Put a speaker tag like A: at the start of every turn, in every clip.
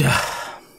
A: Tja,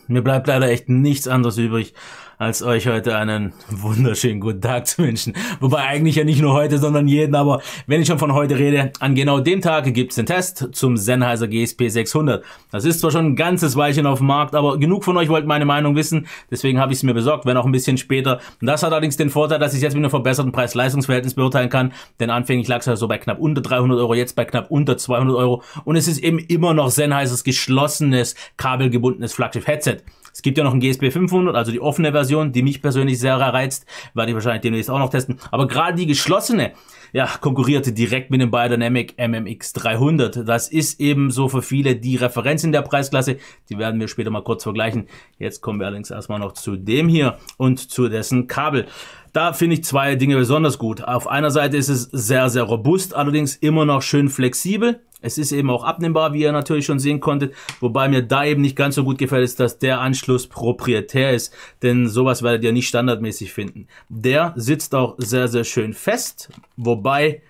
A: mir bleibt leider echt nichts anderes übrig, als euch heute einen wunderschönen guten Tag zu wünschen. Wobei eigentlich ja nicht nur heute, sondern jeden, aber wenn ich schon von heute rede, an genau dem Tag gibt's den Test zum Sennheiser GSP 600. Das ist zwar schon ein ganzes Weilchen auf dem Markt, aber genug von euch wollt meine Meinung wissen, deswegen habe ich es mir besorgt, wenn auch ein bisschen später. Das hat allerdings den Vorteil, dass ich jetzt mit einem verbesserten Preis-Leistungs-Verhältnis beurteilen kann, denn anfänglich lag es ja so bei knapp unter 300 Euro, jetzt bei knapp unter 200 Euro und es ist eben immer noch Sennheisers geschlossenes, kabelgebundenes Flaggschiff-Headset. Es gibt ja noch ein GSP 500, also die offene Version, die mich persönlich sehr reizt, werde ich wahrscheinlich demnächst auch noch testen. Aber gerade die geschlossene, ja, konkurrierte direkt mit dem Biodynamic MMX 300. Das ist eben so für viele die Referenz in der Preisklasse. Die werden wir später mal kurz vergleichen. Jetzt kommen wir allerdings erstmal noch zu dem hier und zu dessen Kabel. Da finde ich zwei Dinge besonders gut. Auf einer Seite ist es sehr, sehr robust, allerdings immer noch schön flexibel. Es ist eben auch abnehmbar, wie ihr natürlich schon sehen konntet. Wobei mir da eben nicht ganz so gut gefällt, ist, dass der Anschluss proprietär ist. Denn sowas werdet ihr nicht standardmäßig finden. Der sitzt auch sehr, sehr schön fest. Wobei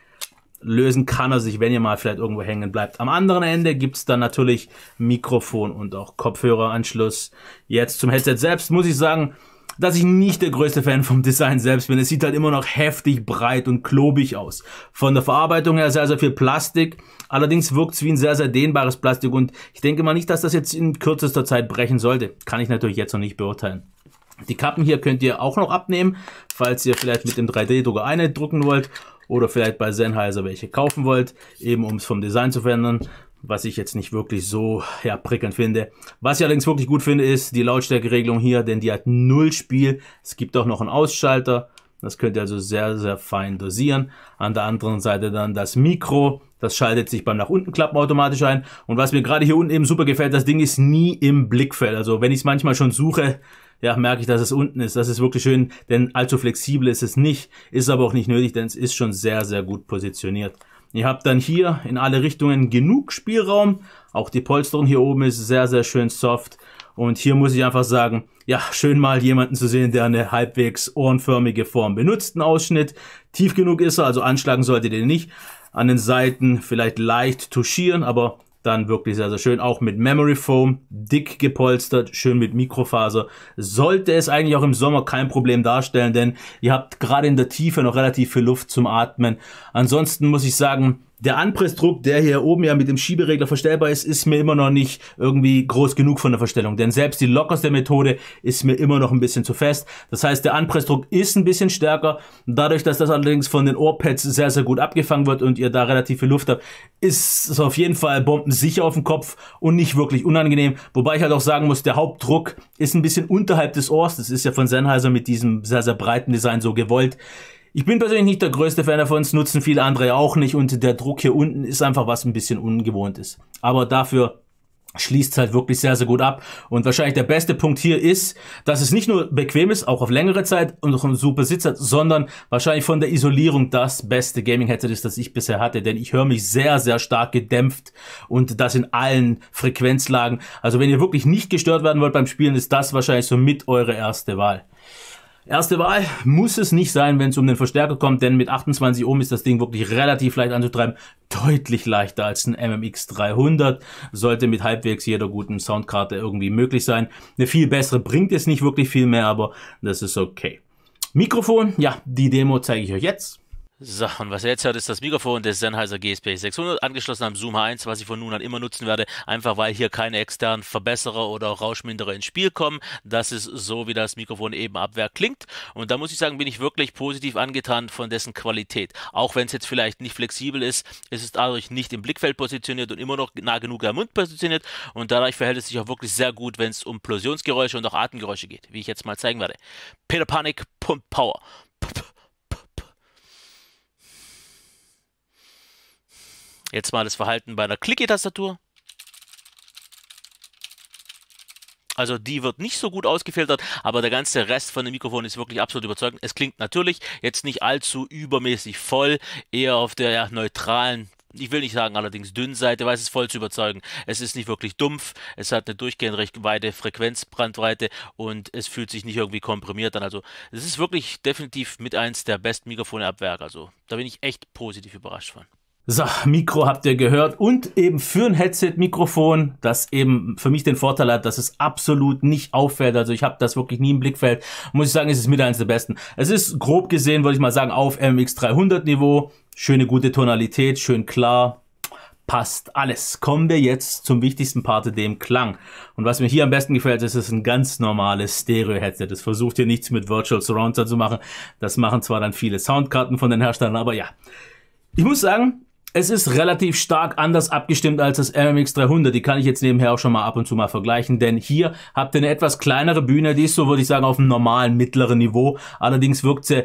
A: lösen kann er sich, wenn ihr mal vielleicht irgendwo hängen bleibt. Am anderen Ende gibt's dann natürlich Mikrofon und auch Kopfhöreranschluss. Jetzt zum Headset selbst muss ich sagen, dass ich nicht der größte Fan vom Design selbst bin. Es sieht halt immer noch heftig breit und klobig aus. Von der Verarbeitung her sehr, sehr viel Plastik. Allerdings wirkt es wie ein sehr, sehr dehnbares Plastik und ich denke mal nicht, dass das jetzt in kürzester Zeit brechen sollte. Kann ich natürlich jetzt noch nicht beurteilen. Die Kappen hier könnt ihr auch noch abnehmen, falls ihr vielleicht mit dem 3D-Drucker eine drucken wollt oder vielleicht bei Sennheiser welche kaufen wollt, eben um es vom Design zu verändern was ich jetzt nicht wirklich so ja, prickelnd finde. Was ich allerdings wirklich gut finde, ist die Lautstärkeregelung hier, denn die hat null Spiel. Es gibt auch noch einen Ausschalter. Das könnt ihr also sehr, sehr fein dosieren. An der anderen Seite dann das Mikro. Das schaltet sich beim nach unten klappen automatisch ein. Und was mir gerade hier unten eben super gefällt, das Ding ist nie im Blickfeld. Also wenn ich es manchmal schon suche, ja, merke ich, dass es unten ist. Das ist wirklich schön, denn allzu flexibel ist es nicht. Ist aber auch nicht nötig, denn es ist schon sehr, sehr gut positioniert. Ihr habt dann hier in alle Richtungen genug Spielraum. Auch die Polsterung hier oben ist sehr, sehr schön soft. Und hier muss ich einfach sagen, ja, schön mal jemanden zu sehen, der eine halbwegs ohrenförmige Form benutzt. Ein Ausschnitt, tief genug ist er, also anschlagen solltet ihr nicht. An den Seiten vielleicht leicht touchieren, aber dann wirklich sehr, sehr schön. Auch mit Memory Foam, dick gepolstert, schön mit Mikrofaser. Sollte es eigentlich auch im Sommer kein Problem darstellen, denn ihr habt gerade in der Tiefe noch relativ viel Luft zum Atmen. Ansonsten muss ich sagen, der Anpressdruck, der hier oben ja mit dem Schieberegler verstellbar ist, ist mir immer noch nicht irgendwie groß genug von der Verstellung. Denn selbst die lockerste Methode ist mir immer noch ein bisschen zu fest. Das heißt, der Anpressdruck ist ein bisschen stärker. Dadurch, dass das allerdings von den Ohrpads sehr, sehr gut abgefangen wird und ihr da relativ viel Luft habt, ist es auf jeden Fall bombensicher auf dem Kopf und nicht wirklich unangenehm. Wobei ich halt auch sagen muss, der Hauptdruck ist ein bisschen unterhalb des Ohrs. Das ist ja von Sennheiser mit diesem sehr, sehr breiten Design so gewollt. Ich bin persönlich nicht der größte Fan davon, es nutzen viele andere auch nicht und der Druck hier unten ist einfach was ein bisschen ungewohnt ist. Aber dafür schließt es halt wirklich sehr, sehr gut ab. Und wahrscheinlich der beste Punkt hier ist, dass es nicht nur bequem ist, auch auf längere Zeit und auch einen super Sitz hat, sondern wahrscheinlich von der Isolierung das beste Gaming-Headset ist, das ich bisher hatte. Denn ich höre mich sehr, sehr stark gedämpft und das in allen Frequenzlagen. Also wenn ihr wirklich nicht gestört werden wollt beim Spielen, ist das wahrscheinlich so mit eure erste Wahl. Erste Wahl muss es nicht sein, wenn es um den Verstärker kommt, denn mit 28 Ohm ist das Ding wirklich relativ leicht anzutreiben. Deutlich leichter als ein MMX 300. Sollte mit halbwegs jeder guten Soundkarte irgendwie möglich sein. Eine viel bessere bringt es nicht wirklich viel mehr, aber das ist okay. Mikrofon, ja, die Demo zeige ich euch jetzt. So, und was ihr jetzt hört, ist das Mikrofon des Sennheiser GSP 600, angeschlossen am Zoom H1, was ich von nun an immer nutzen werde, einfach weil hier keine externen Verbesserer oder Rauschminderer ins Spiel kommen. Das ist so, wie das Mikrofon eben ab Werk klingt. Und da muss ich sagen, bin ich wirklich positiv angetan von dessen Qualität. Auch wenn es jetzt vielleicht nicht flexibel ist, ist es dadurch nicht im Blickfeld positioniert und immer noch nah genug am Mund positioniert. Und dadurch verhält es sich auch wirklich sehr gut, wenn es um Plosionsgeräusche und auch Atemgeräusche geht, wie ich jetzt mal zeigen werde. Peter Panik, Pump Power. P -p Jetzt mal das Verhalten bei einer Clicky-Tastatur. Also die wird nicht so gut ausgefiltert, aber der ganze Rest von dem Mikrofon ist wirklich absolut überzeugend. Es klingt natürlich jetzt nicht allzu übermäßig voll, eher auf der ja, neutralen, ich will nicht sagen allerdings dünnen Seite, weil es ist voll zu überzeugen. Es ist nicht wirklich dumpf, es hat eine durchgehend recht weite Frequenzbrandweite und es fühlt sich nicht irgendwie komprimiert an. Also es ist wirklich definitiv mit eins der besten Mikrofone ab Werk. Also da bin ich echt positiv überrascht von. So, Mikro habt ihr gehört und eben für ein Headset-Mikrofon, das eben für mich den Vorteil hat, dass es absolut nicht auffällt. Also ich habe das wirklich nie im Blickfeld. Muss ich sagen, es ist mit eines der besten. Es ist grob gesehen, würde ich mal sagen, auf MX300-Niveau. Schöne gute Tonalität, schön klar, passt alles. Kommen wir jetzt zum wichtigsten Part, dem Klang. Und was mir hier am besten gefällt, ist, es ist ein ganz normales Stereo-Headset. Es versucht hier nichts mit Virtual Surround zu machen. Das machen zwar dann viele Soundkarten von den Herstellern, aber ja. Ich muss sagen, es ist relativ stark anders abgestimmt als das MMX 300. Die kann ich jetzt nebenher auch schon mal ab und zu mal vergleichen, denn hier habt ihr eine etwas kleinere Bühne. Die ist so, würde ich sagen, auf einem normalen, mittleren Niveau. Allerdings wirkt sie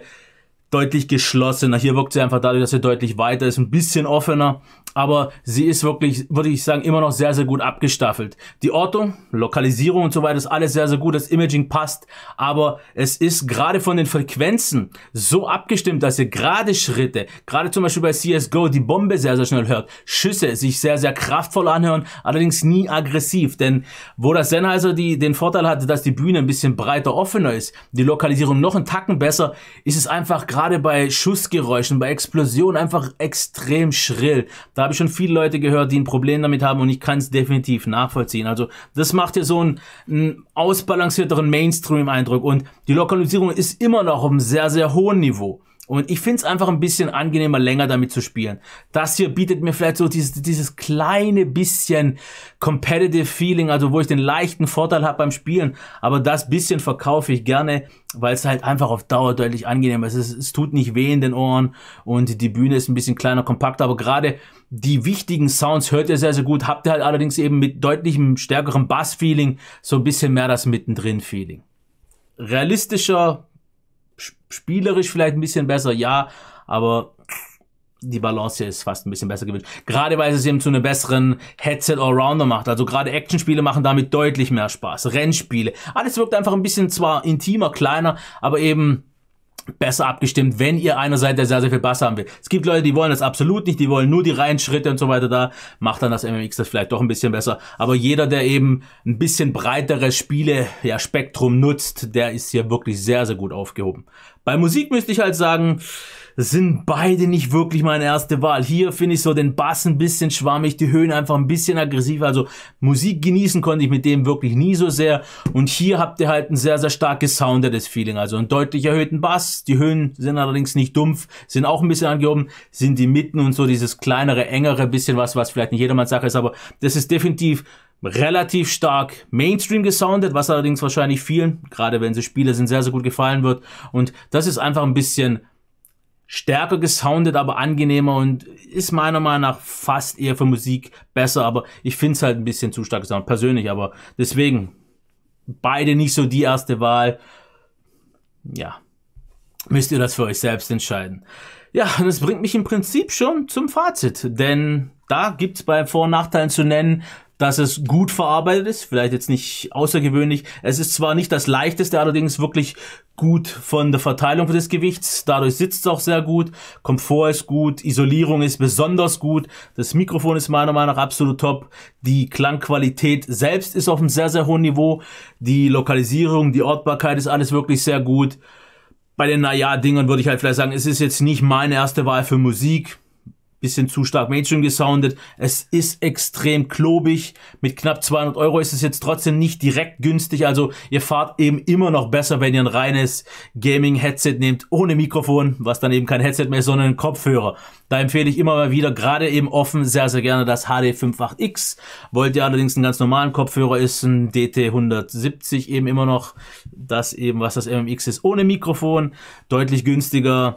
A: deutlich geschlossener. Hier wirkt sie einfach dadurch, dass sie deutlich weiter ist, ein bisschen offener. Aber sie ist wirklich, würde ich sagen, immer noch sehr, sehr gut abgestaffelt. Die Ortung, Lokalisierung und so weiter ist alles sehr, sehr gut. Das Imaging passt. Aber es ist gerade von den Frequenzen so abgestimmt, dass ihr gerade Schritte, gerade zum Beispiel bei CSGO, die Bombe sehr, sehr schnell hört. Schüsse sich sehr, sehr kraftvoll anhören, allerdings nie aggressiv. Denn wo das Sennheiser die, den Vorteil hatte, dass die Bühne ein bisschen breiter, offener ist, die Lokalisierung noch einen Tacken besser, ist es einfach gerade bei Schussgeräuschen, bei Explosionen einfach extrem schrill. Da habe ich schon viele Leute gehört, die ein Problem damit haben und ich kann es definitiv nachvollziehen. Also das macht dir so einen, einen ausbalancierteren Mainstream-Eindruck und die Lokalisierung ist immer noch auf einem sehr, sehr hohen Niveau. Und ich finde es einfach ein bisschen angenehmer, länger damit zu spielen. Das hier bietet mir vielleicht so dieses, dieses kleine bisschen competitive Feeling, also wo ich den leichten Vorteil habe beim Spielen. Aber das bisschen verkaufe ich gerne, weil es halt einfach auf Dauer deutlich angenehmer ist. Es, es tut nicht weh in den Ohren und die Bühne ist ein bisschen kleiner, kompakter. Aber gerade die wichtigen Sounds hört ihr sehr, sehr gut. Habt ihr halt allerdings eben mit deutlichem, stärkerem Bass-Feeling so ein bisschen mehr das Mittendrin-Feeling. Realistischer spielerisch vielleicht ein bisschen besser, ja, aber die Balance ist fast ein bisschen besser gewünscht. Gerade weil es eben zu einem besseren Headset Allrounder macht. Also gerade Actionspiele machen damit deutlich mehr Spaß. Rennspiele. Alles wirkt einfach ein bisschen zwar intimer, kleiner, aber eben besser abgestimmt, wenn ihr einer seid, der sehr, sehr viel Bass haben will. Es gibt Leute, die wollen das absolut nicht, die wollen nur die reinen Schritte und so weiter da, macht dann das MMX das vielleicht doch ein bisschen besser. Aber jeder, der eben ein bisschen breiteres Spiele, ja, Spektrum nutzt, der ist hier wirklich sehr, sehr gut aufgehoben. Bei Musik müsste ich halt sagen, sind beide nicht wirklich meine erste Wahl. Hier finde ich so den Bass ein bisschen schwammig, die Höhen einfach ein bisschen aggressiv. Also Musik genießen konnte ich mit dem wirklich nie so sehr. Und hier habt ihr halt ein sehr, sehr stark gesoundetes Feeling. Also einen deutlich erhöhten Bass. Die Höhen sind allerdings nicht dumpf, sind auch ein bisschen angehoben, sind die Mitten und so dieses kleinere, engere bisschen was, was vielleicht nicht jedermanns Sache ist. Aber das ist definitiv relativ stark Mainstream gesoundet, was allerdings wahrscheinlich vielen, gerade wenn sie Spiele sind, sehr, sehr gut gefallen wird. Und das ist einfach ein bisschen stärker gesoundet, aber angenehmer und ist meiner Meinung nach fast eher für Musik besser, aber ich finde es halt ein bisschen zu stark gesoundet, persönlich, aber deswegen beide nicht so die erste Wahl. Ja, müsst ihr das für euch selbst entscheiden. Ja, das bringt mich im Prinzip schon zum Fazit, denn da gibt's bei Vor- und Nachteilen zu nennen, dass es gut verarbeitet ist, vielleicht jetzt nicht außergewöhnlich. Es ist zwar nicht das leichteste, allerdings wirklich gut von der Verteilung des Gewichts. Dadurch sitzt es auch sehr gut. Komfort ist gut. Isolierung ist besonders gut. Das Mikrofon ist meiner Meinung nach absolut top. Die Klangqualität selbst ist auf einem sehr, sehr hohen Niveau. Die Lokalisierung, die Ortbarkeit ist alles wirklich sehr gut. Bei den Naja-Dingern würde ich halt vielleicht sagen, es ist jetzt nicht meine erste Wahl für Musik bisschen zu stark Mainstream gesoundet. Es ist extrem klobig. Mit knapp 200 Euro ist es jetzt trotzdem nicht direkt günstig. Also ihr fahrt eben immer noch besser, wenn ihr ein reines Gaming-Headset nehmt, ohne Mikrofon, was dann eben kein Headset mehr ist, sondern ein Kopfhörer. Da empfehle ich immer mal wieder, gerade eben offen, sehr, sehr gerne das HD58X. Wollt ihr allerdings einen ganz normalen Kopfhörer, ist ein DT170 eben immer noch das eben, was das MMX ist, ohne Mikrofon. Deutlich günstiger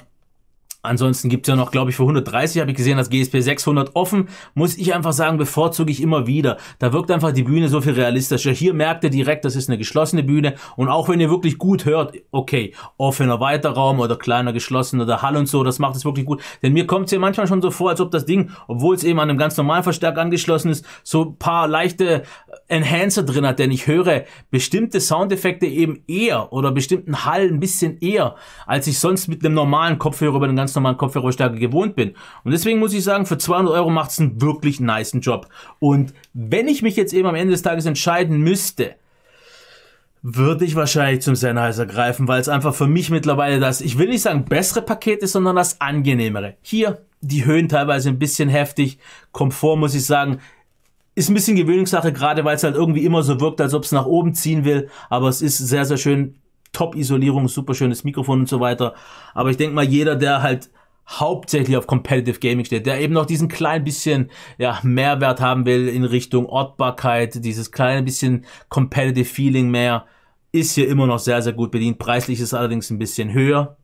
A: Ansonsten gibt's ja noch, glaube ich, für 130 habe ich gesehen, das GSP 600 offen. Muss ich einfach sagen, bevorzuge ich immer wieder. Da wirkt einfach die Bühne so viel realistischer. Hier merkt ihr direkt, das ist eine geschlossene Bühne. Und auch wenn ihr wirklich gut hört, okay, offener Weiterraum oder kleiner geschlossener oder Hall und so, das macht es wirklich gut. Denn mir kommt's hier manchmal schon so vor, als ob das Ding, obwohl es eben an einem ganz normalen Verstärker angeschlossen ist, so paar leichte äh, Enhancer drin hat. Denn ich höre bestimmte Soundeffekte eben eher oder bestimmten Hall ein bisschen eher, als ich sonst mit einem normalen Kopfhörer über den ganzen ganz normalen Kopfhörerstärke gewohnt bin. Und deswegen muss ich sagen, für 200 Euro macht es einen wirklich niceen Job. Und wenn ich mich jetzt eben am Ende des Tages entscheiden müsste, würde ich wahrscheinlich zum Sennheiser greifen, weil es einfach für mich mittlerweile das, ich will nicht sagen bessere Paket ist, sondern das angenehmere. Hier die Höhen teilweise ein bisschen heftig, Komfort muss ich sagen, ist ein bisschen Gewöhnungssache, gerade weil es halt irgendwie immer so wirkt, als ob es nach oben ziehen will, aber es ist sehr, sehr schön Top-Isolierung, super schönes Mikrofon und so weiter. Aber ich denke mal, jeder, der halt hauptsächlich auf Competitive Gaming steht, der eben noch diesen kleinen bisschen ja, Mehrwert haben will in Richtung Ortbarkeit, dieses kleine bisschen Competitive Feeling mehr, ist hier immer noch sehr, sehr gut bedient. Preislich ist es allerdings ein bisschen höher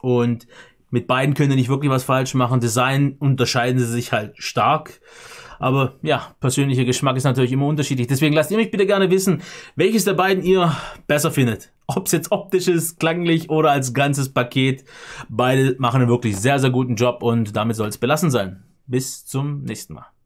A: und mit beiden können die nicht wirklich was falsch machen. Design unterscheiden sie sich halt stark. Aber ja, persönlicher Geschmack ist natürlich immer unterschiedlich. Deswegen lasst ihr mich bitte gerne wissen, welches der beiden ihr besser findet. Ob es jetzt optisch ist, klanglich oder als ganzes Paket. Beide machen einen wirklich sehr, sehr guten Job und damit soll es belassen sein. Bis zum nächsten Mal.